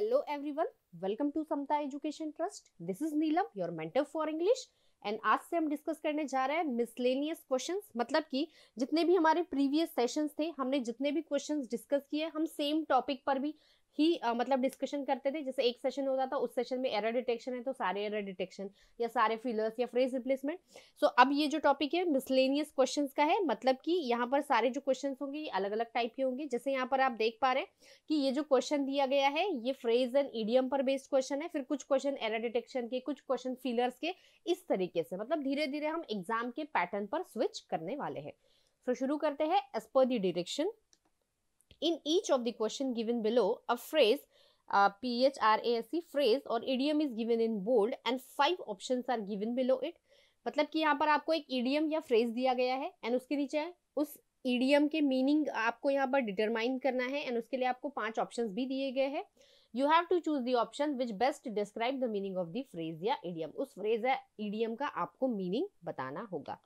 Hello everyone welcome to Samta education trust this is Neelam your mentor for English and आज से हम discuss करने जा रहे हैं मिसलेनियस क्वेश्चंस मतलब कि जितने भी हमारे प्रीवियस सेशंस थे हमने जितने भी क्वेश्चंस डिस्कस किए हम सेम टॉपिक पर भी ही आ, मतलब डिस्कशन करते थे जैसे एक सेशन होता था उस सेशन में एरर डिटेक्शन है तो सारे एरर डिटेक्शन या सारे फिलर्स या फ्रेज रिप्लेसमेंट सो अब ये जो टॉपिक है मिसलेनियस क्वेश्चन का है मतलब कि यहाँ पर सारे जो क्वेश्चन होंगे ये अलग अलग टाइप के होंगे जैसे यहाँ पर आप देख पा रहे हैं कि ये जो क्वेश्चन दिया गया है ये फ्रेज एंड ईडियम पर बेस्ड क्वेश्चन है फिर कुछ क्वेश्चन एरर डिटेक्शन के कुछ क्वेश्चन फिलर्स के इस तरीके से मतलब धीरे धीरे हम एग्जाम के पैटर्न पर स्विच करने वाले हैं सो so, शुरू करते हैं एज पर the direction in each of the question given below a phrase P H R A S E phrase और idiom is given in bold and five option are given below it मतलब कि यहाँ पर आपको एक idiom या phrase दिया गया है एंड उसके नीचे है उस idiom के मीनिंग आपको यहाँ पर डिटरमाइन करना है एंड उसके लिए आपको पांच ऑप्शन भी दिए गए हैं you have to choose the option which best describe the meaning of the phrase या इडियम उस फ्रेज या इडियम का आपको मीनिंग बताना होगा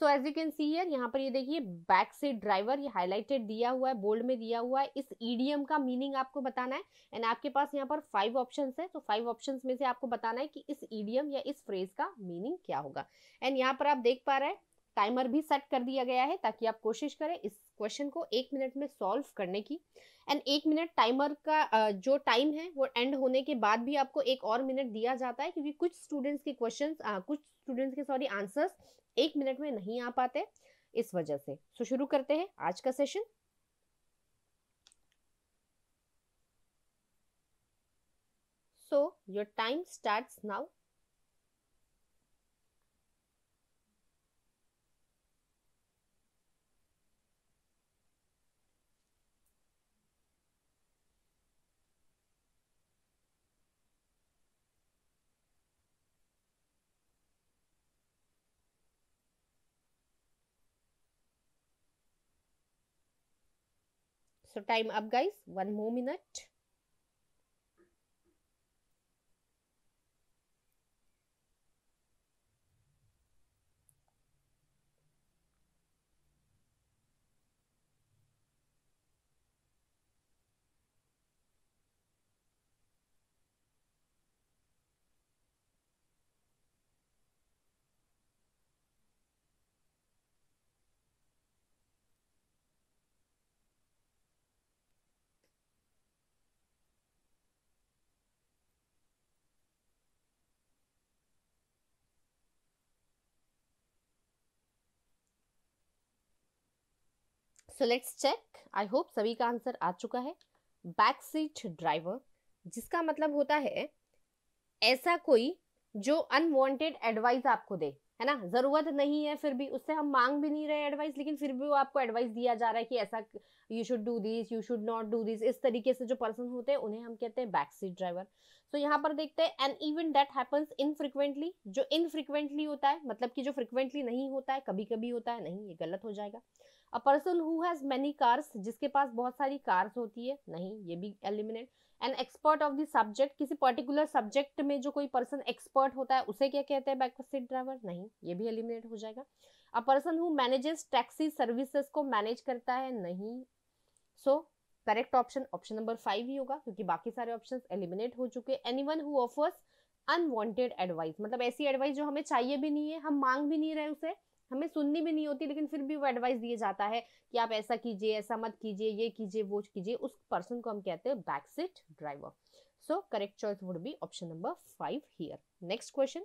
so as you can see here यहाँ पर ये देखिए बैक से ड्राइवर ये हाईलाइटेड दिया हुआ है बोल्ड में दिया हुआ है इस ईडीएम का मीनिंग आपको बताना है एंड आपके पास यहाँ पर फाइव ऑप्शन है तो फाइव ऑप्शन में से आपको बताना है कि इस ईडीएम या इस फ्रेज का मीनिंग क्या होगा एंड यहाँ पर आप देख पा रहे हैं टाइमर भी सेट कर दिया गया है ताकि आप कोशिश करें इस क्वेश्चन को एक मिनट में सॉल्व करने की एंड एक मिनट टाइमर का जो टाइम है वो एंड होने के बाद भी आपको एक और मिनट दिया जाता है क्योंकि कुछ स्टूडेंट्स के क्वेश्चंस कुछ स्टूडेंट्स के सॉरी आंसर्स एक मिनट में नहीं आ पाते इस वजह से सो so, शुरू करते हैं आज का session so your time start now So, time up guys, one more minute. So let's check I hope सभी का आंसर आ चुका है बैक सीट ड्राइवर जिसका मतलब होता है ऐसा कोई जो अनवांटेड एडवाइस आपको दे है ना जरूरत नहीं है फिर भी उससे हम मांग भी नहीं रहे एडवाइस लेकिन फिर भी वो आपको एडवाइस दिया जा रहा है कि ऐसा you should do this you should not do this इस तरीके से जो पर्सन होते हैं उन्हें हम कहते हैं बैक सीट ड्राइवर सो यहाँ पर देखते हैं and even that happens infrequently जो इनफ्रिक्वेंटली होता है मतलब कि जो फ्रिक्वेंटली नहीं होता है कभी कभी होता है नहीं ये गलत हो जाएगा a person who has many cars जिसके पास बहुत सारी कार्स होती है नहीं ये भी eliminate an expert of the subject किसी पर्टिकुलर सब्जेक्ट में जो कोई पर्सन एक्सपर्ट होता है उसे क्या कहते हैं बैकवर्ड सीट ड्राइवर नहीं ये भी एलिमिनेट हो जाएगा a person who manages taxi services को मैनेज करता है नहीं so correct option option number five ही होगा क्योंकि बाकी सारे ऑप्शन एलिमिनेट हो चुके any one who offers unwanted advice मतलब ऐसी एडवाइस जो हमें चाहिए भी नहीं है हम मांग भी नहीं रहे उसे हमें सुननी भी नहीं होती लेकिन फिर भी वो एडवाइस दिया जाता है कि आप ऐसा कीजिए ऐसा मत कीजिए ये कीजिए वो कीजिए उस पर्सन को हम कहते हैं back seat driver so correct choice would be option number five here next question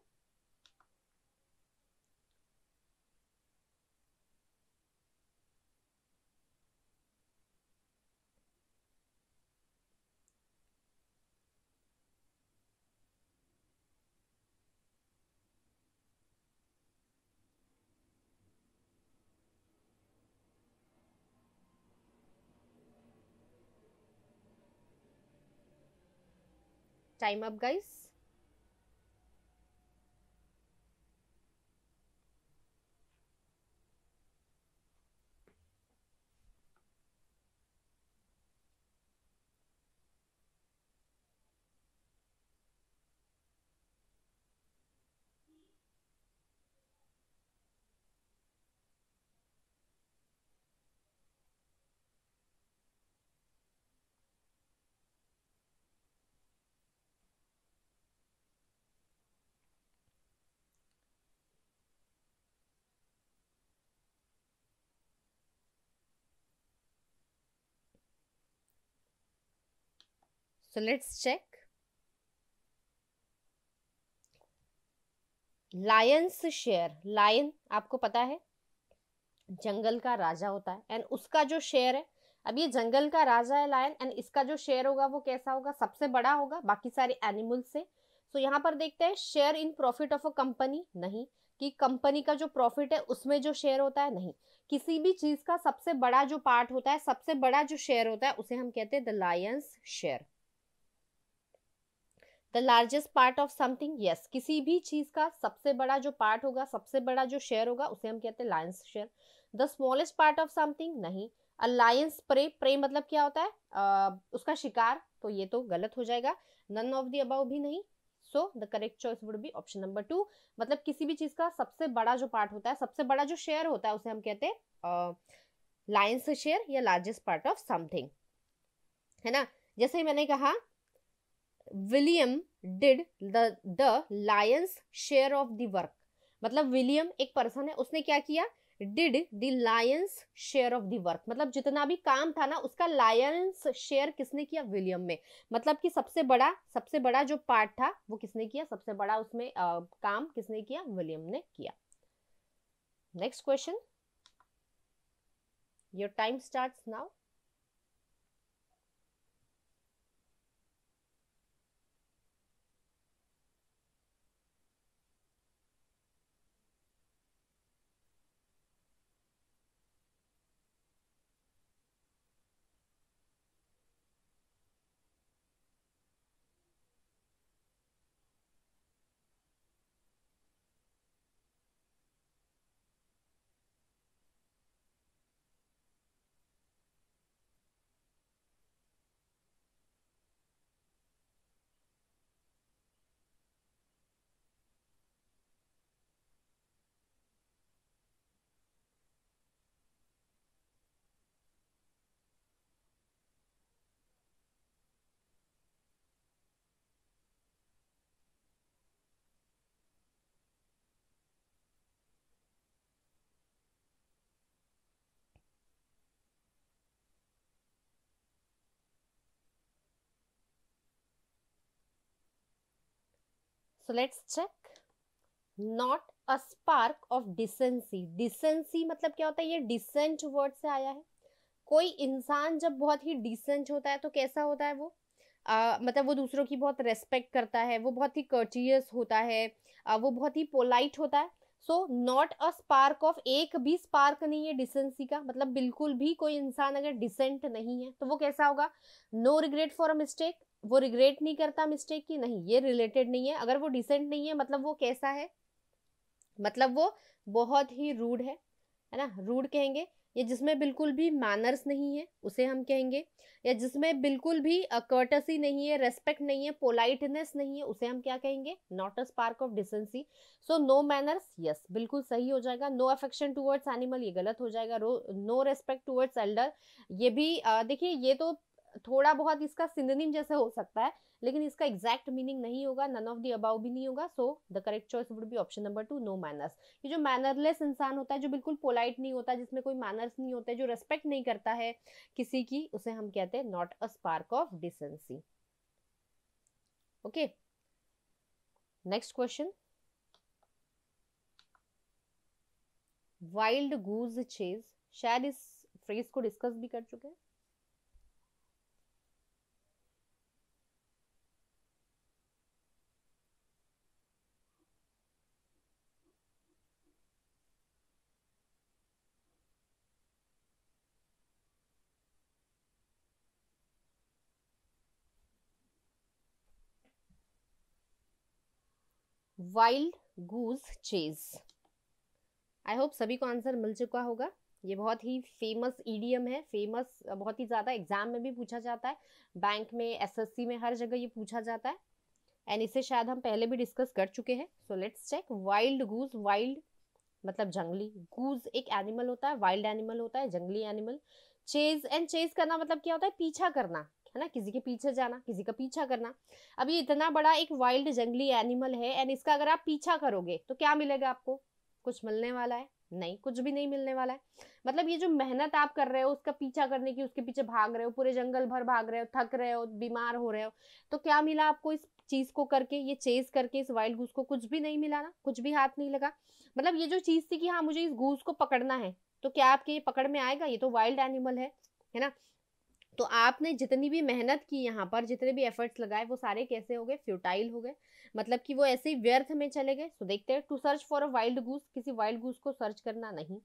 time up guys So let's check. Lion's share lion आपको पता है जंगल का राजा होता है एंड उसका जो शेयर है अब ये जंगल का राजा है लायन एंड इसका जो शेयर होगा वो कैसा होगा सबसे बड़ा होगा बाकी सारे एनिमल्स से सो so, यहाँ पर देखते हैं share in profit of a company नहीं कि कंपनी का जो प्रॉफिट है उसमें जो शेयर होता है नहीं किसी भी चीज का सबसे बड़ा जो पार्ट होता है सबसे बड़ा जो शेयर होता है उसे हम कहते हैं the lion's share the largest part of something yes किसी भी चीज का सबसे बड़ा जो पार्ट होगा सबसे बड़ा जो शेयर होगा उसे हम कहते हैं lion's share the smallest part of something नहीं अ लायंस प्रे प्रे मतलब क्या होता है uh, उसका शिकार तो ये तो गलत हो जाएगा नन ऑफ द अबाउ भी नहीं so the correct choice would be option number two मतलब किसी भी चीज का सबसे बड़ा जो पार्ट होता है सबसे बड़ा जो शेयर होता है उसे हम कहते हैं लायंस शेयर या लार्जेस्ट पार्ट ऑफ समथिंग है ना जैसे मैंने कहा William did the the lion's share of the work मतलब विलियम एक पर्सन है उसने क्या किया did the lion's share of the work मतलब जितना भी काम था ना उसका लायंस शेयर किसने किया विलियम में मतलब कि सबसे बड़ा सबसे बड़ा जो पार्ट था वो किसने किया सबसे बड़ा उसमें आ, काम किसने किया विलियम ने किया next question your time start now so let's check not a spark of decency decency मतलब क्या होता है ये decent word से आया है कोई इंसान जब बहुत ही डिसेंट होता है तो कैसा होता है वो आ, मतलब वो दूसरों की बहुत रेस्पेक्ट करता है वो बहुत ही कर्टियस होता है आ, वो बहुत ही पोलाइट होता है so not a spark of एक भी स्पार्क नहीं है डिसेंसी का मतलब बिल्कुल भी कोई इंसान अगर डिसेंट नहीं है तो वो कैसा होगा no regret for a mistake वो रिग्रेट नहीं करता मिस्टेक की नहीं ये रिलेटेड नहीं है अगर वो डिसेंट नहीं है मतलब वो कैसा है मतलब वो बहुत ही रूड है है ना रूड कहेंगे या जिसमें बिल्कुल भी मैनर्स नहीं है उसे हम कहेंगे या जिसमें बिल्कुल भी कर्टसी नहीं है रेस्पेक्ट नहीं है पोलाइटनेस नहीं है उसे हम क्या कहेंगे not a spark of decency so no manners yes बिल्कुल सही हो जाएगा नो अफेक्शन टूवर्ड्स एनिमल ये गलत हो जाएगा नो रेस्पेक्ट टूवर्ड्स एल्डर ये भी देखिए ये तो थोड़ा बहुत इसका सिंधनिम जैसे हो सकता है लेकिन इसका एग्जैक्ट मीनिंग नहीं होगा नन ऑफ दी अबाउ भी नहीं होगा so the correct choice would be option number two no manners ये जो मैनरलेस इंसान होता है जो बिल्कुल पोलाइट नहीं होता जिसमें कोई मैनर्स नहीं होते जो रेस्पेक्ट नहीं करता है किसी की उसे हम कहते हैं not a spark of decency okay next question wild goose chase शायद इस फ्रेज को डिस्कस भी कर चुके हैं wild goose chase I hope सभी को आंसर मिल चुका होगा ये बहुत ही फेमस ईडीएम है फेमस बहुत ही ज़्यादा एग्जाम में भी पूछा जाता है बैंक में एसएससी में हर जगह ये पूछा जाता है एंड इसे शायद हम पहले भी डिस्कस कर चुके हैं so let's check wild goose wild मतलब जंगली गूज एक एनिमल होता है वाइल्ड एनिमल होता है जंगली एनिमल चेज एंड चेज करना मतलब क्या होता है पीछा करना है ना किसी के पीछे जाना किसी का पीछा करना अब ये इतना बड़ा एक वाइल्ड जंगली एनिमल है एंड इसका अगर आप पीछा करोगे तो क्या मिलेगा आपको कुछ मिलने वाला है नहीं कुछ भी नहीं मिलने वाला है मतलब ये जो मेहनत आप कर रहे हो उसका पीछा करने की उसके पीछे भाग रहे हो पूरे जंगल भर भाग रहे हो थक रहे हो बीमार हो रहे हो तो क्या मिला आपको इस चीज को करके ये चेज करके इस वाइल्ड गूस को कुछ भी नहीं मिला ना कुछ भी हाथ नहीं लगा मतलब ये जो चीज थी कि हाँ मुझे इस गूस को पकड़ना है तो क्या आपके ये पकड़ में आएगा ये तो वाइल्ड एनिमल है है ना तो आपने जितनी भी मेहनत की यहाँ पर जितने भी एफर्ट्स लगाए वो सारे कैसे हो गए फ्यूटाइल हो गए मतलब कि वो ऐसे ही व्यर्थ में चले गए तो देखते हैं to search for a wild goose किसी वाइल्ड गूस को सर्च करना नहीं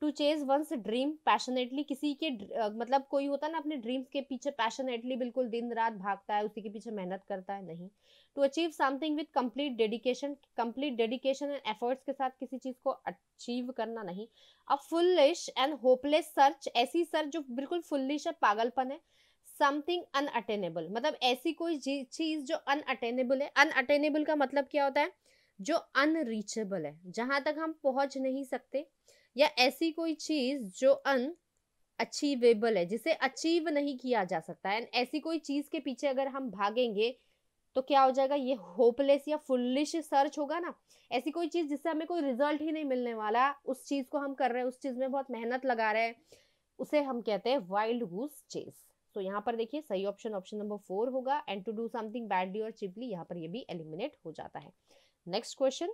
to chase one's dream passionately किसी के मतलब कोई होता है ना अपने ड्रीम्स के पीछे पैशनेटली बिल्कुल दिन रात भागता है उसी के पीछे मेहनत करता है नहीं to achieve something with complete dedication complete dedication and efforts के साथ किसी चीज़ को अचीव करना नहीं a foolish and hopeless search ऐसी सर्च जो बिल्कुल फुल्लिश है पागलपन है समथिंग अनअटेनेबल मतलब ऐसी कोई चीज़ जो अनअटेनेबल है अनअटेनेबल का मतलब क्या होता है जो अनरीचेबल है जहाँ तक हम पहुँच नहीं सकते या ऐसी कोई चीज जो अन अचीवेबल है जिसे अचीव नहीं किया जा सकता एंड ऐसी कोई चीज के पीछे अगर हम भागेंगे तो क्या हो जाएगा ये होपलेस या फुल्लिश सर्च होगा ना ऐसी कोई चीज़ जिससे हमें कोई रिजल्ट ही नहीं मिलने वाला उस चीज़ को हम कर रहे हैं उस चीज़ में बहुत मेहनत लगा रहे हैं उसे हम कहते हैं वाइल्ड गूस चेस तो यहाँ पर देखिए सही ऑप्शन ऑप्शन नंबर फोर होगा and to do something badly और चिपली यहाँ पर ये भी एलिमिनेट हो जाता है next question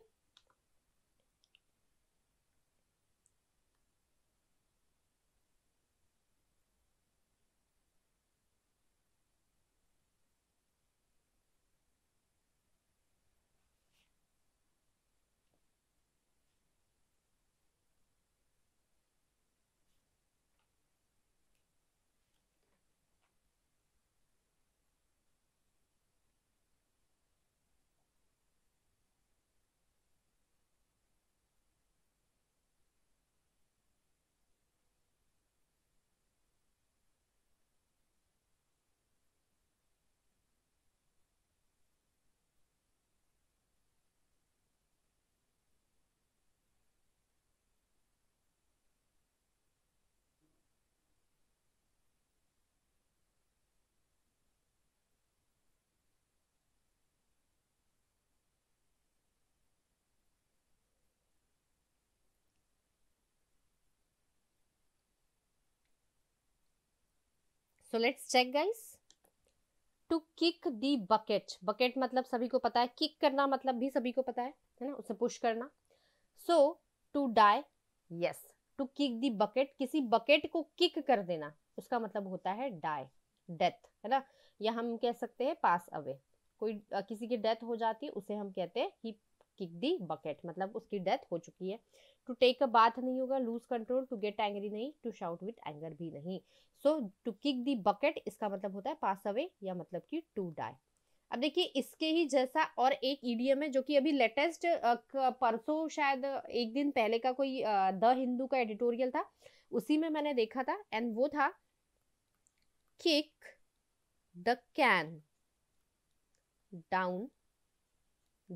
so let's check guys to kick the bucket bucket मतलब सभी को पता है किक करना मतलब भी सभी को पता है है ना उसे पुश करना so to die yes to kick the bucket किसी बकेट को किक कर देना उसका मतलब होता है डाई डेथ है ना या हम कह सकते हैं पास अवे कोई किसी की डेथ हो जाती है उसे हम कहते हैं ही किक दी बकेट मतलब उसकी डेथ हो चुकी है टू टेक अ बाथ नहीं होगा lose control to get angry नहीं टू शाउट विथ एंगर भी नहीं so to kick the bucket इसका मतलब होता है पास अवे या मतलब कि टू डाई अब देखिए इसके ही जैसा और एक ईडीएम है जो कि अभी लेटेस्ट परसों शायद एक दिन पहले का कोई द हिंदू का एडिटोरियल था उसी में मैंने देखा था एंड वो था kick the can down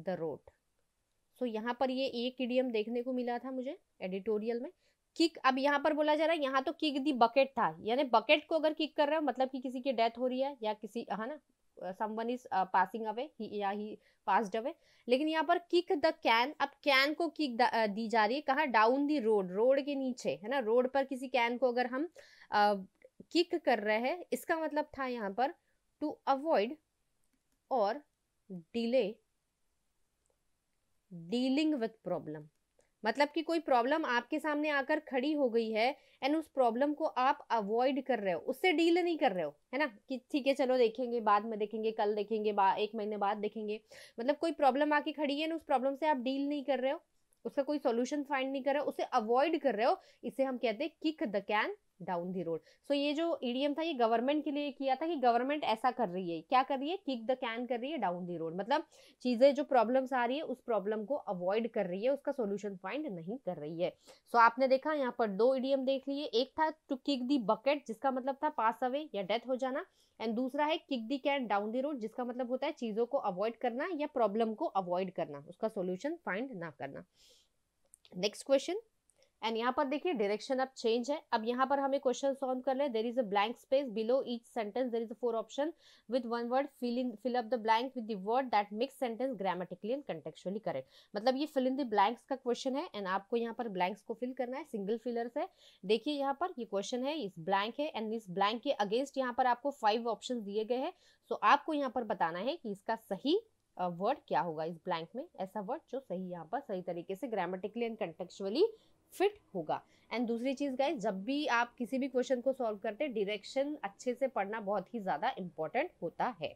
the road so so, यहाँ पर ये एक इडियम देखने को मिला था मुझे एडिटोरियल में किक अब यहाँ पर बोला जा रहा है यहाँ तो किक दी बकेट था यानी बकेट को अगर किक कर रहे हो मतलब कि किसी की डेथ हो रही है या किसी है ना समवन इज पासिंग अवे या ही पास्ड अवे लेकिन यहाँ पर किक द कैन अब कैन को किक दी जा रही है कहाँ डाउन दी रोड रोड के नीचे है ना रोड पर किसी कैन को अगर हम किक uh, कर रहे हैं इसका मतलब था यहाँ पर to avoid or delay dealing with problem मतलब कि कोई प्रॉब्लम आपके सामने आकर खड़ी हो गई है एंड उस प्रॉब्लम को आप अवॉइड कर रहे हो उससे डील नहीं कर रहे हो है ना कि ठीक है चलो देखेंगे बाद में देखेंगे कल देखेंगे एक महीने बाद देखेंगे मतलब कोई प्रॉब्लम आके खड़ी है ना उस प्रॉब्लम से आप डील नहीं कर रहे हो उसका कोई सोल्यूशन फाइंड नहीं कर रहे हो उसे अवॉइड कर रहे हो इसे हम कहते हैं kick the can down the road so ये जो ईडीएम था ये गवर्नमेंट के लिए किया था कि गवर्नमेंट ऐसा कर रही है क्या कर रही है किक द कैन कर रही है डाउन दी रोड मतलब चीज़ें जो प्रॉब्लम्स आ रही है उस प्रॉब्लम को अवॉइड कर रही है उसका सोल्यूशन फाइंड नहीं कर रही है सो so, आपने देखा यहाँ पर दो ईडीएम देख लिए एक था टू किक दी बकेट जिसका मतलब था पास अवे या डेथ हो जाना एंड दूसरा है kick the can down the road जिसका मतलब होता है चीज़ों को अवॉइड करना या प्रॉब्लम को अवॉइड करना उसका सोल्यूशन फाइंड ना करना नेक्स्ट क्वेश्चन एंड यहाँ पर देखिए डायरेक्शन अब चेंज है अब यहाँ पर हमें क्वेश्चन सॉल्व कर ले there is a blank space below each sentence there is a four option with one word fill in fill up the blank with the word that makes sentence grammatically and contextually correct मतलब ये fill in the blanks का question है and आपको यहाँ पर blanks को fill करना है सिंगल फिलर से देखिए यहाँ पर ये क्वेश्चन है इस ब्लैंक है एंड इस ब्लैंक के अगेंस्ट यहाँ पर आपको फाइव ऑप्शन दिए गए हैं सो so आपको यहाँ पर बताना है कि इसका सही वर्ड uh, क्या होगा इस ब्लैंक में ऐसा वर्ड जो सही यहाँ पर सही तरीके से ग्रामेटिकली एंड कंटेक्चुअली फिट होगा एंड दूसरी चीज़ गाइज जब भी आप किसी भी क्वेश्चन को सॉल्व करते हैं डिरेक्शन अच्छे से पढ़ना बहुत ही ज़्यादा इम्पोर्टेंट होता है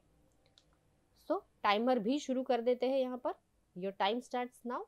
सो so, टाइमर भी शुरू कर देते हैं यहाँ पर your time start now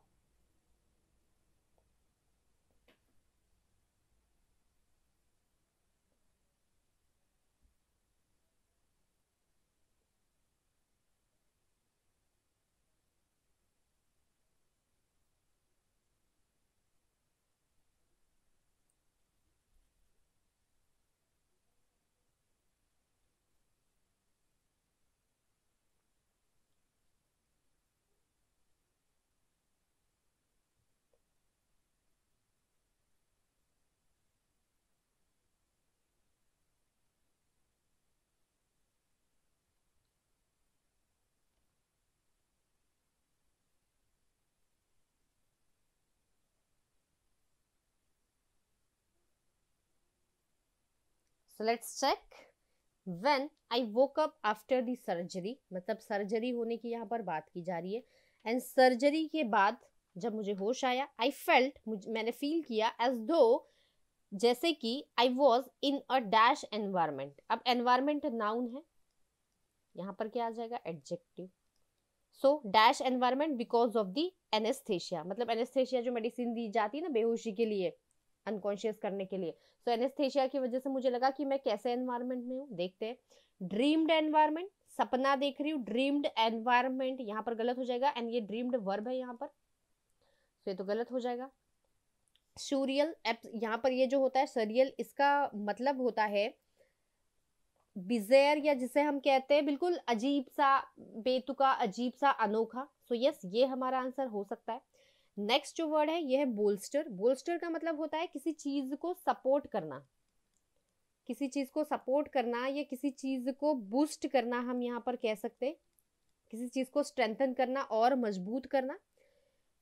so let's check when i woke up after the surgery मतलब सर्जरी होने की यहाँ पर बात की जा रही है एंड सर्जरी के बाद जब मुझे होश आया आई फेल्ट मैंने फील किया एज दो जैसे कि I was in a dash environment अब एनवायरमेंट नाउन है यहाँ पर क्या आ जाएगा adjective so dash environment because of the anaesthesia मतलब एनेस्थेशिया जो मेडिसिन दी जाती है ना बेहोशी के लिए अनकॉन्शियस करने के लिए सो so, की वजह से मुझे लगा कि मैं कैसे एनवायरमेंट में हूँ देखते हैं ड्रीम्ड एनवायरमेंट सपना देख रही हूँ ड्रीम्ड एनवायरमेंट यहाँ पर गलत हो जाएगा एंड ये ड्रीम्ड वर्ब है यहाँ पर तो ये तो गलत हो जाएगा सूरियल यहाँ पर ये जो होता है सरियल इसका मतलब होता है बिजेर या जिसे हम कहते हैं बिल्कुल अजीब सा बेतुका अजीब सा अनोखा सो so, यस yes, ये हमारा आंसर हो सकता है नेक्स्ट जो वर्ड है यह है बोल्स्टर बोल्स्टर का मतलब होता है किसी चीज को सपोर्ट करना किसी चीज को सपोर्ट करना या किसी चीज को बूस्ट करना हम यहाँ पर कह सकते हैं किसी चीज को स्ट्रेंथन करना और मजबूत करना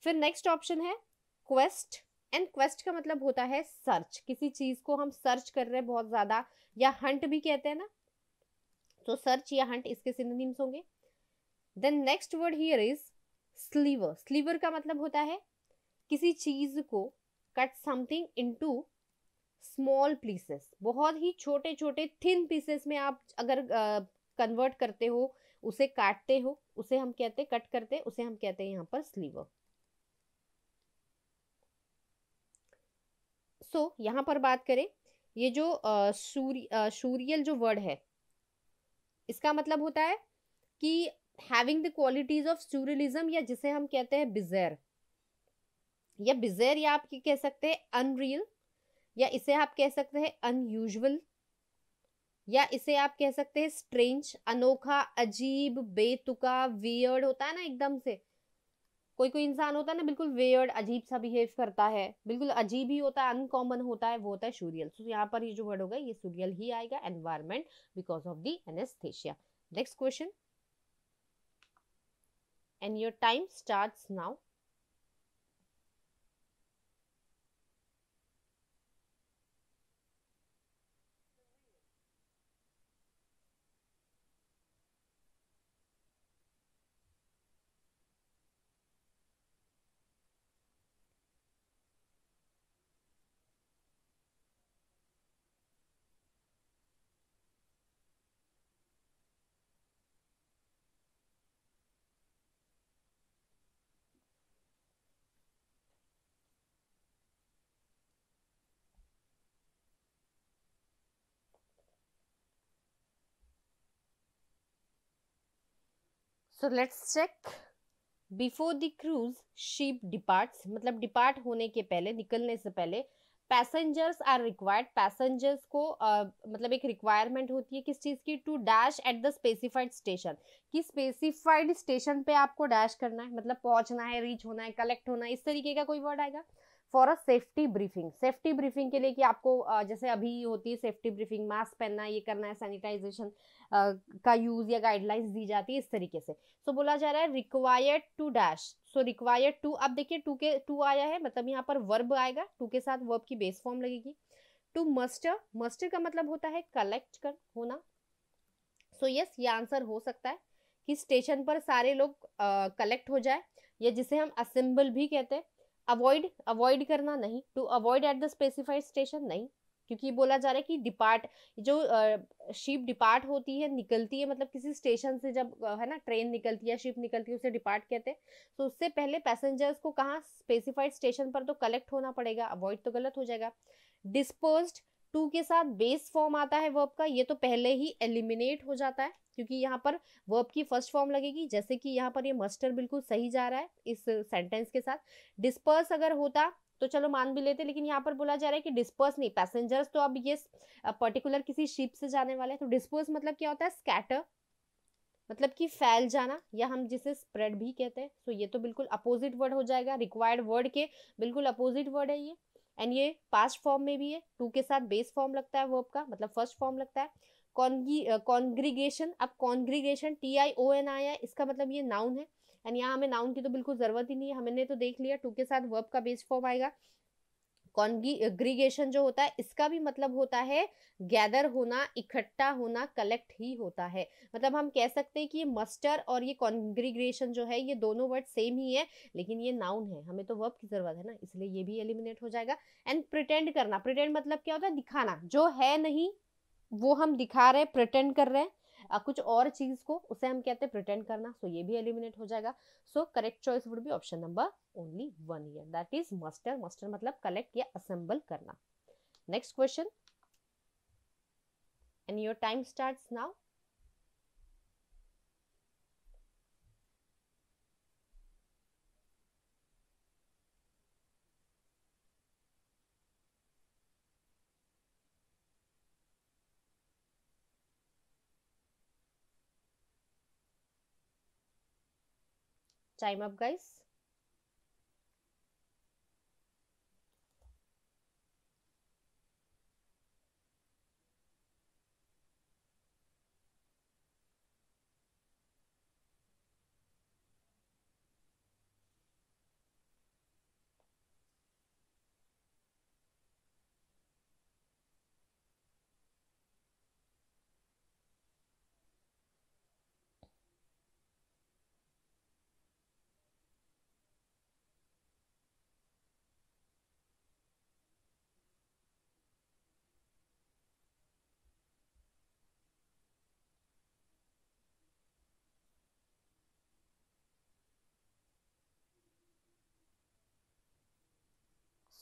फिर नेक्स्ट ऑप्शन है क्वेस्ट एंड क्वेस्ट का मतलब होता है सर्च किसी चीज को हम सर्च कर रहे हैं बहुत ज्यादा या हंट भी कहते हैं ना तो सर्च या हंट इसके सिनोनिम्स होंगे then next word here is sliver sliver का मतलब होता है किसी चीज़ को cut something into small pieces बहुत ही छोटे छोटे थिन पीसेस में आप अगर कन्वर्ट uh, करते हो उसे काटते हो उसे हम कहते कट करते उसे हम कहते हैं यहाँ पर स्लीवर सो so, यहाँ पर बात करें ये जो uh, शूर, uh, जो वर्ड है इसका मतलब होता है कि having the qualities of surrealism या जिसे हम कहते हैं बिजैर या बिजैर या आप कह सकते हैं अनरियल या इसे आप कह सकते हैं अनयूजल या इसे आप कह सकते हैं स्ट्रेंज अनोखा अजीब बेतुका वियर्ड होता है ना एकदम से कोई कोई इंसान होता है ना बिल्कुल वेयर्ड अजीब सा बिहेव करता है बिल्कुल अजीब ही होता है अनकॉमन होता है वो होता है सूरियल सो यहाँ पर ये जो वर्ड होगा ये सूरियल ही आएगा environment because of the anaesthesia next question and your time starts now. So let's check before the cruise ship departs मतलब डिपार्ट होने के पहले निकलने से पहले पैसेंजर्स आर रिक्वायर्ड पैसेंजर्स को uh, मतलब एक रिक्वायरमेंट होती है किस चीज़ की to dash at the specified station कि स्पेसिफाइड स्टेशन पे आपको डैश करना है मतलब पहुंचना है रीच होना है कलेक्ट होना है इस तरीके का कोई वर्ड आएगा for a safety briefing safety briefing के लिए कि आपको जैसे अभी होती है सेफ्टी ब्रीफिंग मास्क पहनना ये करना है सैनिटाइजेशन का यूज़ या गाइडलाइंस दी जाती है इस तरीके से सो so, बोला जा रहा है required to dash so required to अब देखिए टू के टू आया है मतलब यहाँ पर वर्ब आएगा टू के साथ वर्ब की बेस फॉर्म लगेगी टू मस्टर मस्टर का मतलब होता है कलेक्ट कर होना सो so, यस yes, ये आंसर हो सकता है कि स्टेशन पर सारे लोग कलेक्ट हो जाए या जिसे हम असेंबल भी कहते हैं अवॉइड अवॉइड करना नहीं to avoid at the specified station नहीं क्योंकि बोला जा रहा है कि डिपार्ट जो शिप डिपार्ट होती है निकलती है मतलब किसी स्टेशन से जब है ना ट्रेन निकलती है शिप निकलती है उसे डिपार्ट कहते हैं तो उससे पहले पैसेंजर्स को कहाँ स्पेसिफाइड स्टेशन पर तो कलेक्ट होना पड़ेगा अवॉइड तो गलत हो जाएगा डिस्पोज टू के साथ बेस फॉर्म आता है वर्ब का ये तो पहले ही एलिमिनेट हो जाता है क्योंकि यहाँ पर वर्ब की फर्स्ट फॉर्म लगेगी जैसे कि यहाँ पर ये मस्टर बिल्कुल सही जा रहा है इस सेंटेंस के साथ डिस्पर्स अगर होता तो चलो मान भी लेते लेकिन यहाँ पर बोला जा रहा है कि डिस्पर्स नहीं पैसेंजर्स तो अब ये पर्टिकुलर किसी शिप से जाने वाले हैं तो डिस्पर्स मतलब क्या होता है स्कैटर मतलब कि फैल जाना या हम जिसे स्प्रेड भी कहते हैं सो तो ये तो बिल्कुल अपोजिट वर्ड हो जाएगा रिक्वायर्ड वर्ड के बिल्कुल अपोजिट वर्ड है ये एंड ये पास्ट फॉर्म में भी है टू के साथ बेस फॉर्म लगता है वर्ब का मतलब फर्स्ट फॉर्म लगता है कॉन्ग्रीगेशन अब congregation T I O N आया इसका मतलब ये नाउन है एंड यहाँ हमें नाउन की तो बिल्कुल ज़रूरत ही नहीं है हमने तो देख लिया टू के साथ वर्ब का बेस फॉर्म आएगा कॉन्ग्रीगेशन जो होता है इसका भी मतलब होता है गैदर होना इकट्ठा होना कलेक्ट ही होता है मतलब हम कह सकते हैं कि ये मस्टर और ये कॉन्ग्रीग्रेशन जो है ये दोनों वर्ड सेम ही है लेकिन ये नाउन है हमें तो वर्ब की जरूरत है ना इसलिए ये भी एलिमिनेट हो जाएगा एंड प्रिटेंड करना प्रिटेंड मतलब क्या होता है दिखाना जो है नहीं वो हम दिखा रहे हैं प्रिटेंड कर रहे हैं कुछ और चीज को उसे हम कहते हैं प्रिटेंड करना सो ये भी एलिमिनेट हो जाएगा so correct choice would be option number only one here that is muster muster मतलब कलेक्ट या असेंबल करना next question and your time start now time up guys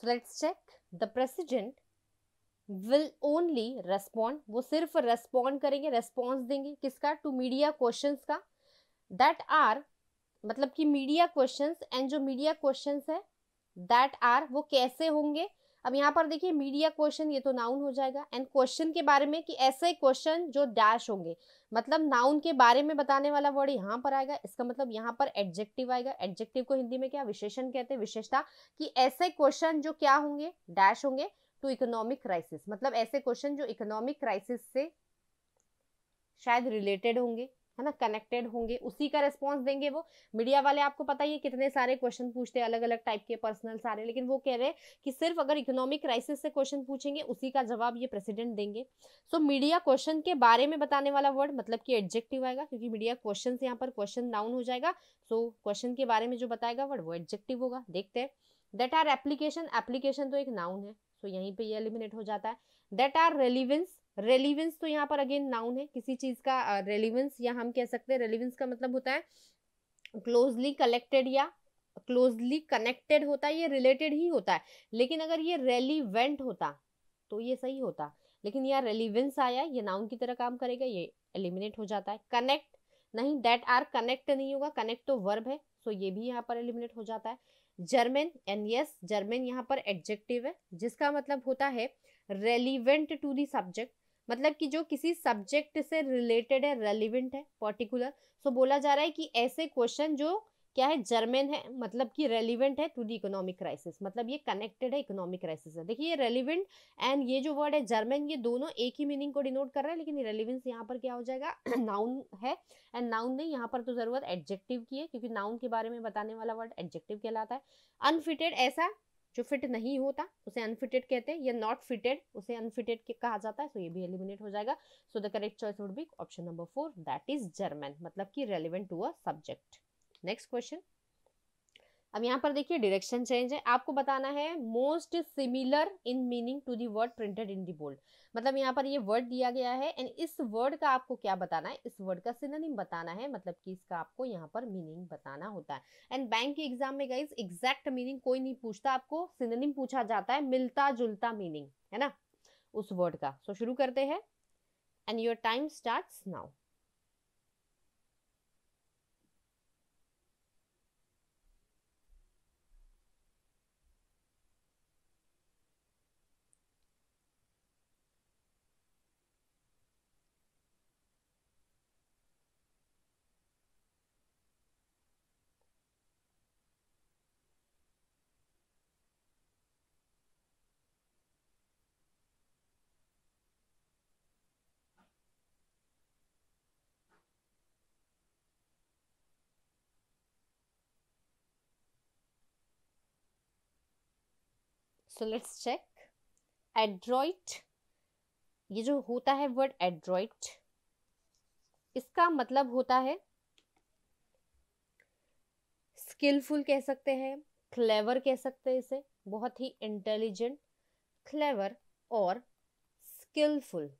So let's check. The president will only respond. वो सिर्फ respond करेंगे response देंगे किसका to media questions का that are मतलब कि मीडिया क्वेश्चंस एंड जो मीडिया क्वेश्चंस है दैट आर वो कैसे होंगे अब यहाँ पर देखिए मीडिया क्वेश्चन ये तो नाउन हो जाएगा एंड क्वेश्चन के बारे में कि ऐसे क्वेश्चन जो डैश होंगे मतलब नाउन के बारे में बताने वाला वर्ड यहाँ पर आएगा इसका मतलब यहाँ पर एडजेक्टिव आएगा एडजेक्टिव को हिंदी में क्या विशेषण कहते हैं विशेषता कि ऐसे क्वेश्चन जो क्या होंगे डैश होंगे टू इकोनॉमिक क्राइसिस मतलब ऐसे क्वेश्चन जो इकोनॉमिक क्राइसिस से शायद रिलेटेड होंगे है ना कनेक्टेड होंगे उसी का रिस्पॉन्स देंगे वो मीडिया वाले आपको पता ही है कितने सारे क्वेश्चन पूछते हैं अलग अलग टाइप के पर्सनल सारे लेकिन वो कह रहे हैं कि सिर्फ अगर इकोनॉमिक क्राइसिस से क्वेश्चन पूछेंगे उसी का जवाब ये प्रेसिडेंट देंगे सो मीडिया क्वेश्चन के बारे में बताने वाला वर्ड मतलब कि एडजेक्टिव आएगा क्योंकि मीडिया क्वेश्चन यहाँ पर क्वेश्चन डाउन हो जाएगा सो क्वेश्चन के बारे में जो बताएगा वर्ड वो एडजेक्टिव होगा देखते हैं देट आर एप्लीकेशन एप्लीकेशन तो एक नाउन है तो यहीं पे ये एलिमिनेट हो जाता है देट आर रेलिवेंस रेलिवेंस तो यहाँ पर अगेन नाउन है किसी चीज का रेलिवेंस या हम कह सकते हैं रेलिवेंस का मतलब होता है क्लोजली कलेक्टेड या क्लोजली कनेक्टेड होता है ये रिलेटेड ही होता है लेकिन अगर ये रेलिवेंट होता तो ये सही होता लेकिन यहाँ रेलिवेंस आया ये नाउन की तरह काम करेगा ये एलिमिनेट हो जाता है कनेक्ट नहीं डेट आर कनेक्ट नहीं होगा कनेक्ट तो वर्ब है सो ये भी यहाँ पर एलिमिनेट हो जाता है जर्मन एन यस जर्मन यहाँ पर एडजेक्टिव है जिसका मतलब होता है रेलिवेंट टू दी सब्जेक्ट मतलब कि जो किसी सब्जेक्ट से रिलेटेड है रेलिवेंट है पर्टिकुलर सो so, बोला जा रहा है कि ऐसे क्वेश्चन जो क्या है जर्मन है मतलब कि रेलिवेंट है टू द इकोनॉमिक क्राइसिस मतलब ये कनेक्टेड है इकोनॉमिक क्राइसिस से देखिए ये रेलिवेंट एंड ये जो वर्ड है जर्मन ये दोनों एक ही मीनिंग को डिनोट कर रहा है लेकिन रेलिवेंस यहाँ पर क्या हो जाएगा नाउन है एंड नाउन नहीं यहाँ पर तो ज़रूरत एडजेक्टिव की है क्योंकि नाउन के बारे में बताने वाला वर्ड एडजेक्टिव कहलाता है अनफिटेड ऐसा जो फिट नहीं होता उसे अनफिटेड कहते हैं या नॉट फिटेड उसे अनफिटेड कहा जाता है सो तो so ये भी एलिमिनेट हो जाएगा so the correct choice would be option number four that is germane मतलब कि relevant to a subject next question अब यहाँ पर देखिए डायरेक्शन चेंज है आपको बताना है most similar in meaning to the word printed in the bold मतलब यहाँ पर ये वर्ड दिया गया है एंड इस वर्ड का आपको क्या बताना है इस वर्ड का सिनोनिम बताना है मतलब कि इसका आपको यहाँ पर मीनिंग बताना होता है एंड बैंक के एग्जाम में गई एग्जैक्ट मीनिंग कोई नहीं पूछता आपको सिनोनिम पूछा जाता है मिलता जुलता मीनिंग है ना उस वर्ड का सो so, शुरू करते हैं and your time start now so let's check adroit ये जो होता है वर्ड एड्रॉइट इसका मतलब होता है स्किलफुल कह सकते हैं क्लेवर कह सकते हैं इसे बहुत ही इंटेलिजेंट क्लेवर और स्किलफुल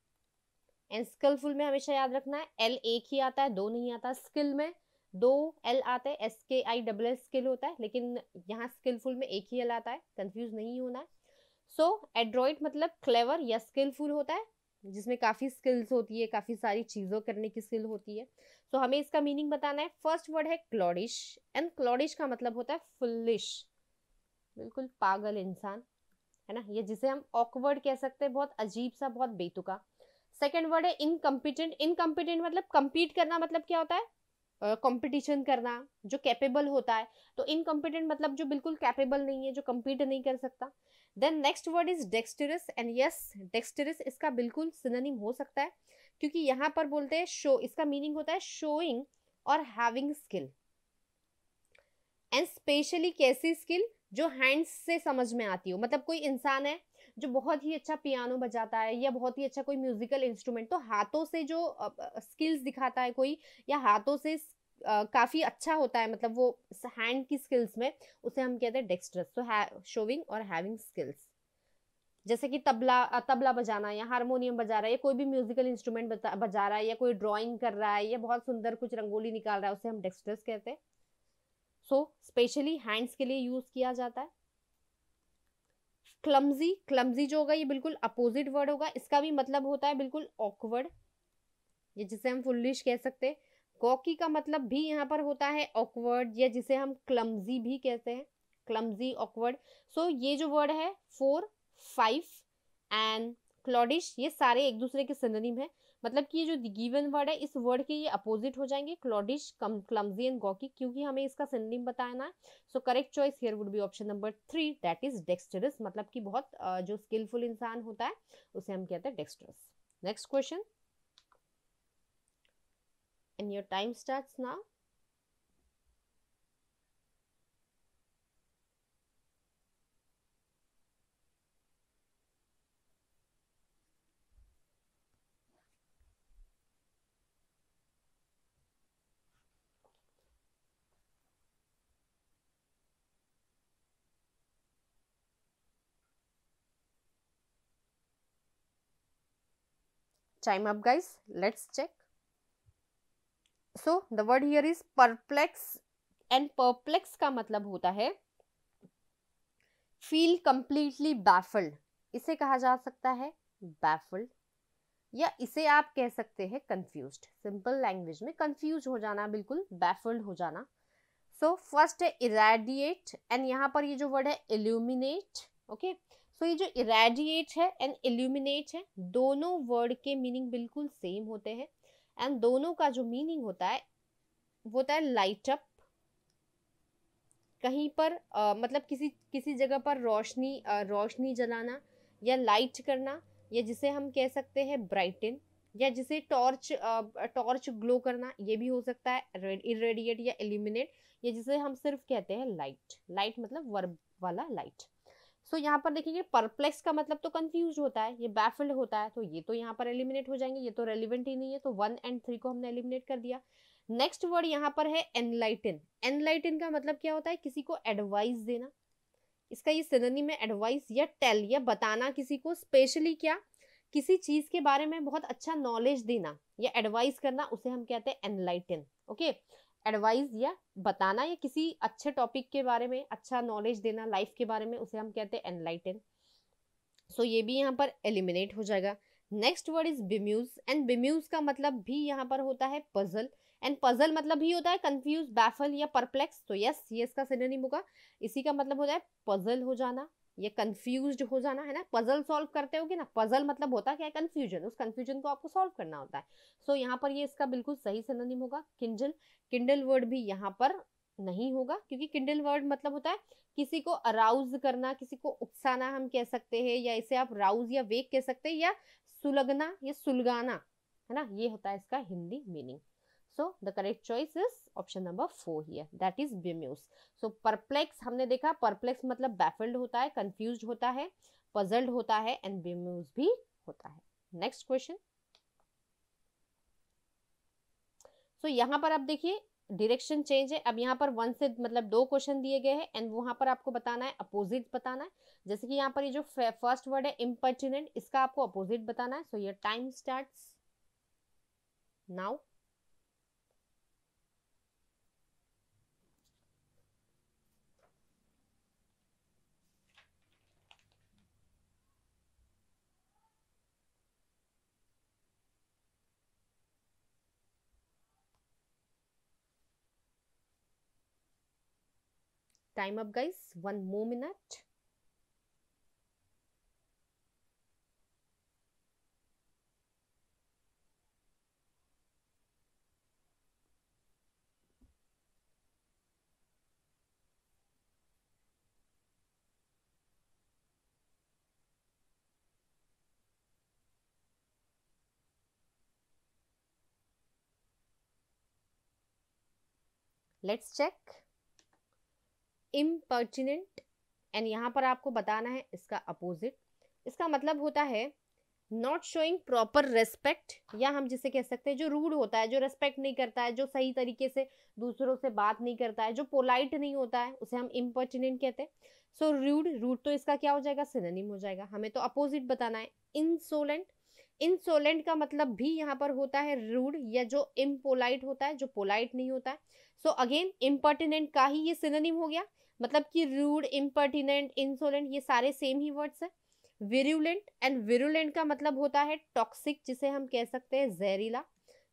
एंड स्किलफुल में हमेशा याद रखना है एल एक ही आता है दो नहीं आता स्किल में दो एल आते हैं एस के आई डबल एल स्किल होता है लेकिन यहाँ स्किलफुल में एक ही एल आता है कंफ्यूज नहीं होना है सो so, एड्रॉइड मतलब क्लेवर या स्किलफुल होता है जिसमें काफ़ी स्किल्स होती है काफ़ी सारी चीज़ों करने की स्किल होती है सो so, हमें इसका मीनिंग बताना है फर्स्ट वर्ड है क्लॉडिश एंड क्लॉडिश का मतलब होता है फुल्लिश बिल्कुल पागल इंसान है ना ये जिसे हम ऑकवर्ड कह सकते हैं बहुत अजीब सा बहुत बेतुका सेकेंड वर्ड है इनकम्पिटेंट इनकम्पिटेंट मतलब कम्पीट करना मतलब क्या होता है कंपटीशन करना जो कैपेबल होता है तो इनकम्पिटेंट मतलब जो बिल्कुल कैपेबल नहीं है जो कम्पीट नहीं कर सकता then next word is dexterous and yes dexterous इसका बिल्कुल सिनोनिम हो सकता है क्योंकि यहाँ पर बोलते हैं शो इसका मीनिंग होता है शोइंग और हैविंग स्किल एंड स्पेशली कैसी स्किल जो हैंड्स से समझ में आती हो मतलब कोई इंसान है जो बहुत ही अच्छा पियानो बजाता है या बहुत ही अच्छा कोई म्यूजिकल इंस्ट्रूमेंट तो हाथों से जो स्किल्स दिखाता है कोई या हाथों से काफ़ी अच्छा होता है मतलब वो हैंड की स्किल्स में उसे हम कहते हैं डेक्स्ट्रस सो शोविंग और हैविंग स्किल्स जैसे कि तबला तबला बजाना या हारमोनियम बजा रहा है या कोई भी म्यूजिकल इंस्ट्रूमेंट बजा रहा है या कोई ड्राइंग कर रहा है या बहुत सुंदर कुछ रंगोली निकाल रहा है उसे हम डेक्स्ट्रस कहते हैं सो स्पेशली हैंड्स के लिए यूज़ किया जाता है क्लमजी क्लमजी जो होगा ये बिल्कुल अपोजिट वर्ड होगा इसका भी मतलब होता है बिल्कुल ऑकवर्ड ये जिसे हम फुल्लिश कह सकते हैं कॉकी का मतलब भी यहाँ पर होता है ऑकवर्ड या जिसे हम क्लमजी भी कहते हैं क्लमजी ऑकवर्ड सो ये जो वर्ड है फोर फाइव एंड क्लॉडिश ये सारे एक दूसरे के सिनोनिम है मतलब कि ये जो गिवन वर्ड है इस वर्ड के ये अपोजिट हो जाएंगे क्लॉडिश क्लमजी एंड गॉकी क्योंकि हमें इसका सिनोनिम बताना है so correct choice here would be option number three that is dexterous मतलब कि बहुत जो स्किलफुल इंसान होता है उसे हम कहते हैं dexterous next question and your time start now Time up guys, let's check. So the word here is perplex and perplex का मतलब होता है फील कम्प्लीटली baffled. इसे कहा जा सकता है baffled या इसे आप कह सकते हैं कंफ्यूज सिंपल लैंग्वेज में कंफ्यूज हो जाना बिल्कुल बैफल्ड हो जाना सो फर्स्ट है इरेडिएट एंड यहाँ पर ये जो वर्ड है एल्यूमिनेट ओके okay? सो तो so, ये जो इरेडिएट है एंड इल्यूमिनेट है दोनों वर्ड के मीनिंग बिल्कुल सेम होते हैं एंड दोनों का जो मीनिंग होता है वो होता है लाइट अप कहीं पर आ, मतलब किसी किसी जगह पर रोशनी रोशनी जलाना या लाइट करना या जिसे हम कह सकते हैं ब्राइटन या जिसे टॉर्च टॉर्च ग्लो करना ये भी हो सकता है इरेडिएट या एल्यूमिनेट या जिसे हम सिर्फ कहते हैं लाइट लाइट मतलब वर्ब वाला लाइट सो तो so, यहाँ पर देखेंगे परप्लेक्स का मतलब तो कंफ्यूज होता है ये बैफल्ड होता है तो ये तो यहाँ पर एलिमिनेट हो जाएंगे ये तो रेलिवेंट ही नहीं है तो वन एंड थ्री को हमने एलिमिनेट कर दिया नेक्स्ट वर्ड यहाँ पर है एनलाइटन एनलाइटन का मतलब क्या होता है किसी को एडवाइस देना इसका ये सिननी में एडवाइस या टेल या बताना किसी को स्पेशली क्या किसी चीज के बारे में बहुत अच्छा नॉलेज देना या एडवाइस करना उसे हम कहते हैं एनलाइटन ओके एडवाइस या बताना या किसी अच्छे टॉपिक के बारे में अच्छा नॉलेज देना लाइफ के बारे में उसे हम कहते हैं एनलाइटन सो ये भी यहाँ पर एलिमिनेट हो जाएगा next word is bemuse and bemuse का मतलब भी यहाँ पर होता है पजल एंड पजल मतलब ही होता है कंफ्यूज बैफल या परप्लेक्स तो यस ये इसका सिनोनिम होगा इसी का मतलब हो जाए पजल हो जाना ये कंफ्यूज हो जाना है ना पजल सॉल्व करते होगे ना पजल मतलब होता क्या है कंफ्यूजन उस कंफ्यूजन को आपको सॉल्व करना होता है सो so, यहाँ पर ये इसका बिल्कुल सही सननिम होगा किंडल किंडल वर्ड भी यहाँ पर नहीं होगा क्योंकि किंडल वर्ड मतलब होता है किसी को अराउज करना किसी को उकसाना हम कह सकते हैं या इसे आप राउज या वेक कह सकते हैं या सुलगना या सुलगाना है ना ये होता है इसका Hindi meaning So the correct choice is option number four here. That is bemused. So perplex हमने देखा perplex मतलब baffled होता है confused होता है puzzled होता है and bemused भी होता है नेक्स्ट क्वेश्चन सो यहाँ पर आप देखिए डायरेक्शन चेंज है अब यहाँ पर वन से मतलब दो क्वेश्चन दिए गए हैं एंड वहाँ पर आपको बताना है अपोजिट बताना है जैसे कि यहाँ पर ये जो फर्स्ट वर्ड है इम्पर्टिनेंट इसका आपको अपोजिट बताना है सो ये time starts now time up guys, one more minute. Let's check. Impertinent and यहाँ पर आपको बताना है इसका अपोजिट इसका मतलब होता है नॉट शोइंग प्रॉपर रेस्पेक्ट या हम जिसे कह सकते हैं जो रूड होता है जो रेस्पेक्ट नहीं करता है जो सही तरीके से दूसरों से बात नहीं करता है जो पोलाइट नहीं होता है उसे हम इम्पर्टिनेंट कहते हैं सो रूड रूड तो इसका क्या हो जाएगा सिननिम हो जाएगा हमें तो अपोजिट बताना है इंसोलेंट इंसोलेंट का मतलब भी यहाँ पर होता है रूड या जो इम्पोलाइट होता है जो पोलाइट नहीं होता है सो अगेन इम्पर्टिनेंट का ही ये सिननिम हो गया मतलब कि रूड इम्पर्टिनेंट इंसोलेंट ये सारे सेम ही वर्ड्स हैं विरुलेंट एंड विरुलेंट का मतलब होता है टॉक्सिक जिसे हम कह सकते हैं जहरीला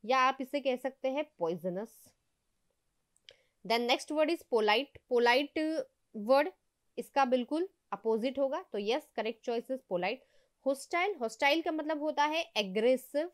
या आप इसे कह सकते हैं poisonous then next word is polite polite word इसका बिल्कुल अपोजिट होगा तो yes correct choice is polite hostile hostile का मतलब होता है एग्रेसिव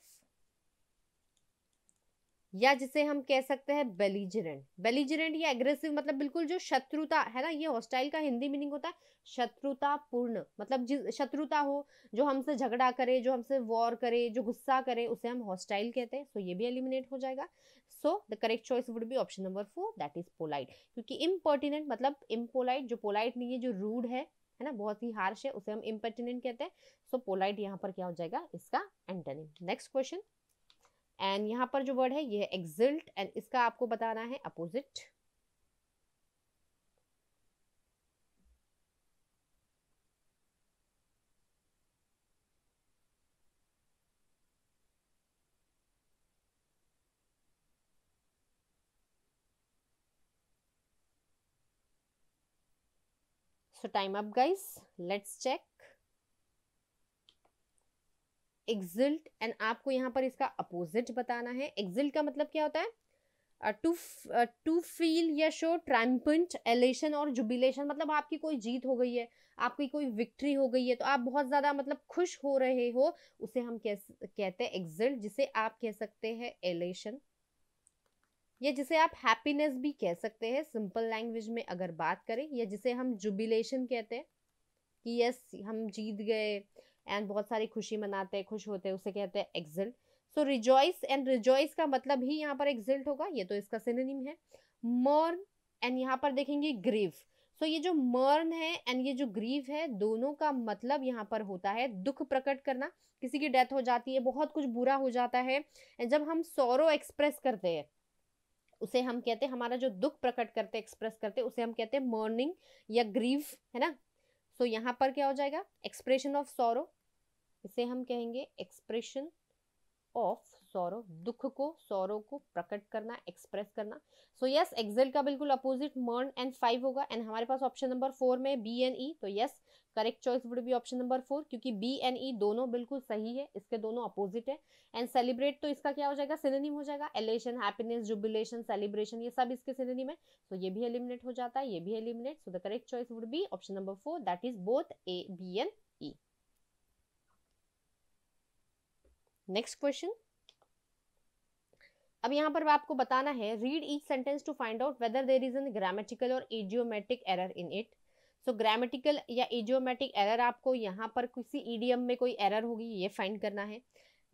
या जिसे हम कह सकते हैं बेलीजरेंट बेलीजरेंट या एग्रेसिव मतलब बिल्कुल जो शत्रुता है ना ये हॉस्टाइल का हिंदी मीनिंग होता है शत्रुता पूर्ण मतलब जिस शत्रुता हो जो हमसे झगड़ा करे जो हमसे वॉर करे जो गुस्सा करे उसे हम हॉस्टाइल कहते हैं सो ये भी एलिमिनेट हो जाएगा so the correct choice would be option number four that is polite क्योंकि इम्पर्टिनेंट मतलब इम्पोलाइट जो पोलाइट नहीं है जो रूड है है ना बहुत ही हार्श है उसे हम इम्पर्टिनेंट कहते हैं सो पोलाइट यहाँ पर क्या हो जाएगा इसका एंटनिम नेक्स्ट क्वेश्चन एंड यहाँ पर जो वर्ड है ये है एक्सिल्ट एंड इसका आपको बताना है opposite so time up guys let's check exult and आपको यहाँ पर इसका अपोजिट बताना है एग्जिल्ट का मतलब क्या होता है टू टू फील या शो ट्रैम्पेंट एलेशन और जुबिलेशन मतलब आपकी कोई जीत हो गई है आपकी कोई विक्ट्री हो गई है तो आप बहुत ज़्यादा मतलब खुश हो रहे हो उसे हम कह कहते हैं एग्जिल्ट जिसे आप कह सकते हैं एलेशन या जिसे आप हैप्पीनेस भी कह सकते हैं सिंपल लैंग्वेज में अगर बात करें या जिसे हम जुबिलेशन कहते हैं कि यस हम जीत गए एंड बहुत सारी खुशी मनाते हैं खुश होते हैं उसे कहते हैं exult so rejoice and rejoice का मतलब ही यहाँ पर एग्जिल्ट होगा ये तो इसका सिनेनिम है मर्न एंड यहाँ पर देखेंगे ग्रीव सो ये जो मर्न है एंड ये जो ग्रीव है दोनों का मतलब यहाँ पर होता है दुख प्रकट करना किसी की डेथ हो जाती है बहुत कुछ बुरा हो जाता है एंड जब हम सौरो एक्सप्रेस करते हैं उसे हम कहते हैं हमारा जो दुख प्रकट करते एक्सप्रेस करते उसे हम कहते हैं मॉर्निंग या ग्रीव है ना सो यहाँ पर क्या हो जाएगा एक्सप्रेशन ऑफ सॉरो इसे हम कहेंगे एक्सप्रेशन ऑफ सौरव दुख को सौरव को प्रकट करना एक्सप्रेस करना सो यस एक्सेल का बिल्कुल अपोजिट मर्न एंड फाइव होगा एंड हमारे पास ऑप्शन नंबर फोर में बी एंड ई तो yes correct choice would be option number four क्योंकि बी एंड ई दोनों बिल्कुल सही है इसके दोनों अपोजिट है एंड सेलिब्रेट तो इसका क्या हो जाएगा सिनेनिम हो जाएगा एलेशन हैप्पीनेस जुबिलेशन सेलिब्रेशन ये सब इसके सिनेनिम है सो so ये भी एलिमिनेट हो जाता है ये भी eliminate so the correct choice would be option number four that is both A B and E next question अब यहाँ पर आपको बताना है read each sentence to find out whether there is an grammatical और idiomatic error in it so grammatical या idiomatic error आपको यहाँ पर किसी ईडीएम में कोई एरर होगी ये फाइंड करना है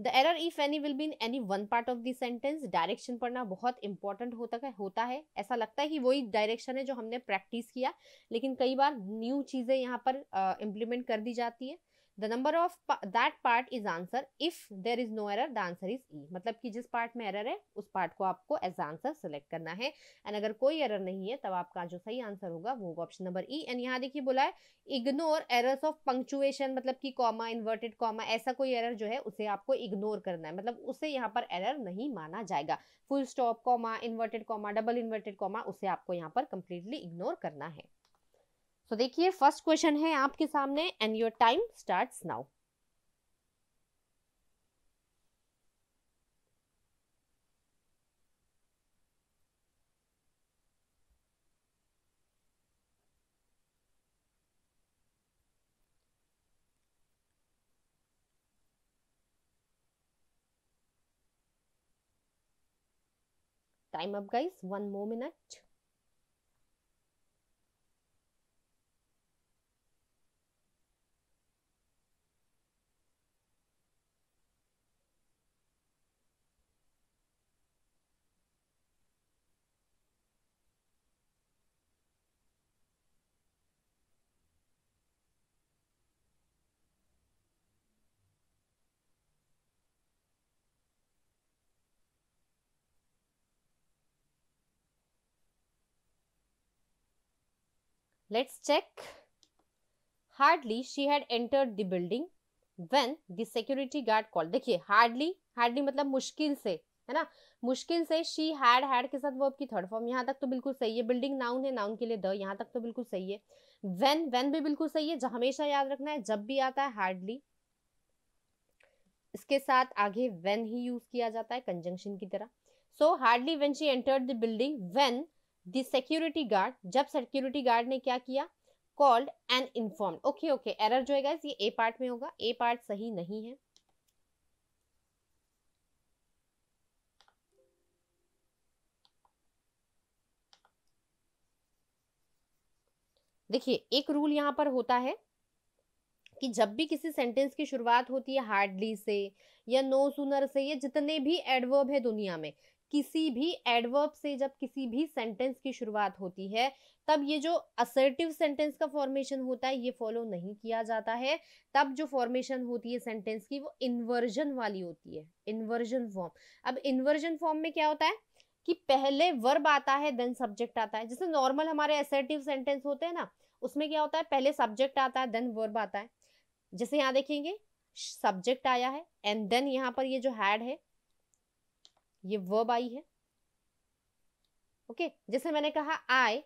the error if any will be in any one part of the sentence direction पढ़ना बहुत इंपॉर्टेंट होता है होता है ऐसा लगता है कि वही डायरेक्शन है जो हमने प्रैक्टिस किया लेकिन कई बार न्यू चीज़ें यहाँ पर इम्प्लीमेंट uh, कर दी जाती है the number of that part is answer if there is no error the answer is E मतलब कि जिस पार्ट में एरर है उस पार्ट को आपको एज आंसर सेलेक्ट करना है एंड अगर कोई एरर नहीं है तब आपका जो सही आंसर होगा वो होगा ऑप्शन नंबर ई एंड यहाँ देखिए बोला है इग्नोर एरर्स ऑफ पंक्चुएशन मतलब कि कॉमा इन्वर्टेड कॉमा ऐसा कोई एरर जो है उसे आपको इग्नोर करना है मतलब उसे यहाँ पर एरर नहीं माना जाएगा full stop comma inverted comma double inverted comma उसे आपको यहाँ पर कंप्लीटली इग्नोर करना है तो देखिए फर्स्ट क्वेश्चन है आपके सामने and your time start now time up guys one more minute Let's check. Hardly she had entered the building when the security guard called. देखिए hardly hardly मतलब मुश्किल से है ना मुश्किल से शी हैड हैड के साथ वर्ब की थर्ड फॉर्म यहाँ तक तो बिल्कुल सही है बिल्डिंग नाउन है नाउन के लिए द यहाँ तक तो बिल्कुल सही है वेन वेन भी बिल्कुल सही है हमेशा याद रखना है जब भी आता है हार्डली इसके साथ आगे वेन ही यूज किया जाता है कंजंक्शन की तरह so hardly when she entered the building when the security security guard जब सिक्योरिटी गार्ड ने क्या किया called and inform okay okay error जो है ये ए पार्ट में होगा ए पार्ट सही नहीं है देखिए एक रूल यहाँ पर होता है कि जब भी किसी सेंटेंस की शुरुआत होती है हार्डली से या नो सुनर से या जितने भी एडवर्ब है दुनिया में किसी भी एडवर्ब से जब किसी भी सेंटेंस की शुरुआत होती है तब ये जो असर्टिव सेंटेंस का फॉर्मेशन होता है ये फॉलो नहीं किया जाता है तब जो फॉर्मेशन होती है सेंटेंस की वो इन्वर्जन वाली होती है इन्वर्जन फॉर्म अब इन्वर्जन फॉर्म में क्या होता है कि पहले वर्ब आता है देन सब्जेक्ट आता है जैसे नॉर्मल हमारे असर्टिव सेंटेंस होते हैं ना उसमें क्या होता है पहले सब्जेक्ट आता है देन वर्ब आता है जैसे यहाँ देखेंगे सब्जेक्ट आया है एंड देन यहाँ पर ये जो हैड है ये वर्ब आई है ओके okay? जैसे मैंने कहा I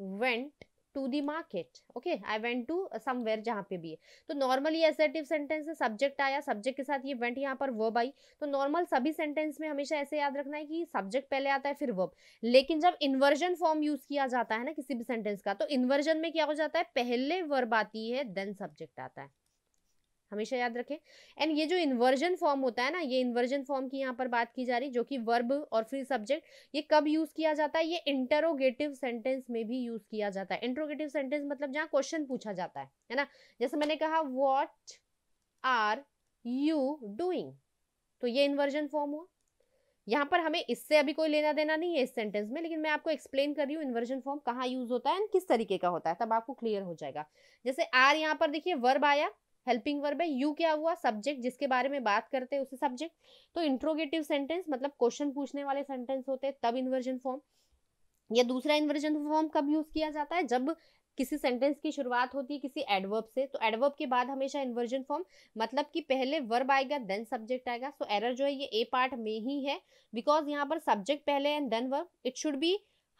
went to the market okay I went to somewhere जहां पे भी है तो नॉर्मली एसेटिव सेंटेंस है सब्जेक्ट आया सब्जेक्ट के साथ ये वेंट यहाँ पर वर्ब आई तो नॉर्मल सभी सेंटेंस में हमेशा ऐसे याद रखना है कि सब्जेक्ट पहले आता है फिर वर्ब लेकिन जब इन्वर्जन फॉर्म यूज किया जाता है ना किसी भी सेंटेंस का तो इन्वर्जन में क्या हो जाता है पहले वर्ब आती है देन सब्जेक्ट आता है हमेशा याद रखें एंड ये जो इन्वर्जन फॉर्म होता है ना ये इन्वर्जन फॉर्म की यहाँ पर बात की जा रही जो कि वर्ब और फिर सब्जेक्ट ये कब यूज किया जाता है ये इंटरोगेटिव सेंटेंस में भी यूज किया जाता है इंटरोगेटिव सेंटेंस मतलब जहाँ क्वेश्चन पूछा जाता है है ना जैसे मैंने कहा वॉट आर यू डूइंग तो ये इन्वर्जन फॉर्म हुआ यहाँ पर हमें इससे अभी कोई लेना देना नहीं है इस सेंटेंस में लेकिन मैं आपको एक्सप्लेन कर रही हूँ इन्वर्जन फॉर्म कहाँ यूज होता है एंड किस तरीके का होता है तब आपको क्लियर हो जाएगा जैसे आर यहाँ पर देखिए वर्ब आया हेल्पिंग वर्ब है यू क्या हुआ सब्जेक्ट जिसके बारे में बात करते हैं उसे सब्जेक्ट तो इंट्रोगेटिव सेंटेंस मतलब क्वेश्चन पूछने वाले सेंटेंस होते हैं तब इन्वर्जन फॉर्म या दूसरा इन्वर्जन फॉर्म कब यूज किया जाता है जब किसी सेंटेंस की शुरुआत होती है किसी एडवर्ब से तो एडवर्ब के बाद हमेशा इन्वर्जन फॉर्म मतलब कि पहले वर्ब आएगा देन सब्जेक्ट आएगा सो so एरर जो है ये ए पार्ट में ही है बिकॉज यहाँ पर सब्जेक्ट पहले and then verb it should be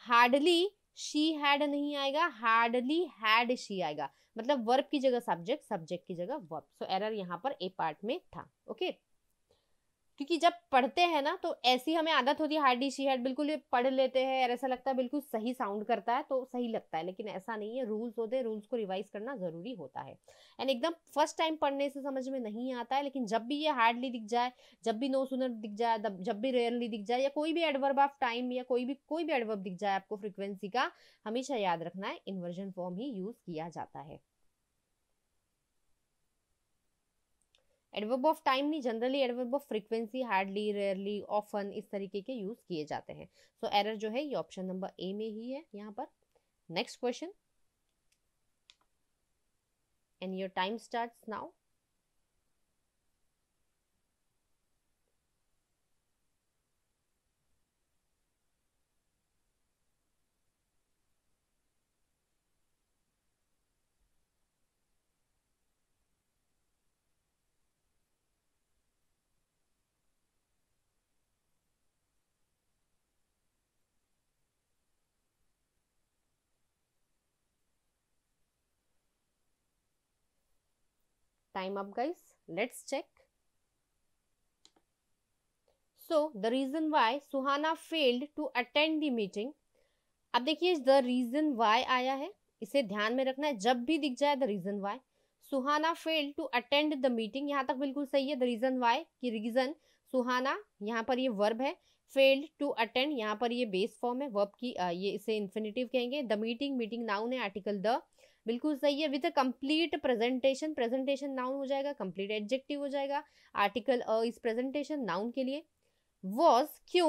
hardly she had नहीं आएगा हार्डली हैड शी आएगा मतलब वर्ब की जगह सब्जेक्ट सब्जेक्ट की जगह वर्ब सो एरर यहाँ पर ए पार्ट में था ओके okay? क्योंकि जब पढ़ते हैं ना तो ऐसी हमें आदत होती है हार्डी शी हेड बिल्कुल ये पढ़ लेते हैं और ऐसा लगता है बिल्कुल सही साउंड करता है तो सही लगता है लेकिन ऐसा नहीं है रूल्स होते हैं रूल्स को रिवाइज करना ज़रूरी होता है एंड एकदम फर्स्ट टाइम पढ़ने से समझ में नहीं आता है लेकिन जब भी ये हार्डली दिख जाए जब भी नो सुनर दिख जाए जब भी रेयरली दिख जाए या कोई भी एडवर्ब ऑफ टाइम या कोई भी कोई भी एडवर्ब दिख जाए आपको फ्रिक्वेंसी का हमेशा याद रखना है इन्वर्जन फॉर्म ही यूज़ किया जाता है एडवर्ब ऑफ टाइम नहीं generally adverb of frequency hardly rarely often इस तरीके के यूज किए जाते हैं सो so, एरर जो है ये ऑप्शन नंबर ए में ही है यहाँ पर next question and your time start now time up guys let's check so the reason why suhana failed to attend the meeting अब देखिए द रीजन वाई आया है इसे ध्यान में रखना है जब भी दिख जाए the reason why Suhana fail to attend the meeting यहाँ तक बिल्कुल सही है द रीजन वाई की रीजन सुहाना यहाँ पर ये वर्ब है फेल्ड टू अटेंड यहाँ पर ये बेस फॉर्म है वर्ब की ये इसे इन्फिनेटिव कहेंगे द मीटिंग मीटिंग नाउन है आर्टिकल द बिल्कुल सही है with a complete presentation presentation noun हो जाएगा कंप्लीट एडजेक्टिव हो जाएगा आर्टिकल अ इस प्रेजेंटेशन नाउन के लिए वॉज क्यों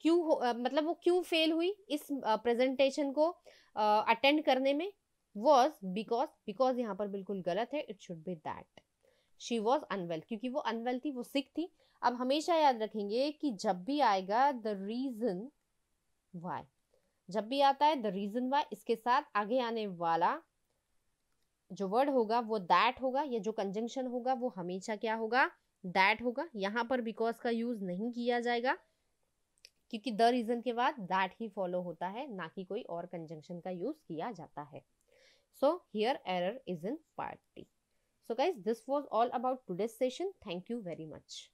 क्यों uh, मतलब वो क्यों फेल हुई इस प्रेजेंटेशन uh, को अटेंड uh, करने में वॉज बिकॉज बिकॉज यहाँ पर बिल्कुल गलत है it should be that she was unwell क्योंकि वो अनवेल थी वो सिक थी अब हमेशा याद रखेंगे कि जब भी आएगा द रीजन वाई जब भी आता है द रीज़न वाई इसके साथ आगे आने वाला जो वर्ड होगा वो दैट होगा या जो कंजंक्शन होगा वो हमेशा क्या होगा दैट होगा यहाँ पर बिकॉज का यूज़ नहीं किया जाएगा क्योंकि द रीज़न के बाद दैट ही फॉलो होता है ना कि कोई और कंजंक्शन का यूज़ किया जाता है so here error is in part so guys this was all about today's session thank you very much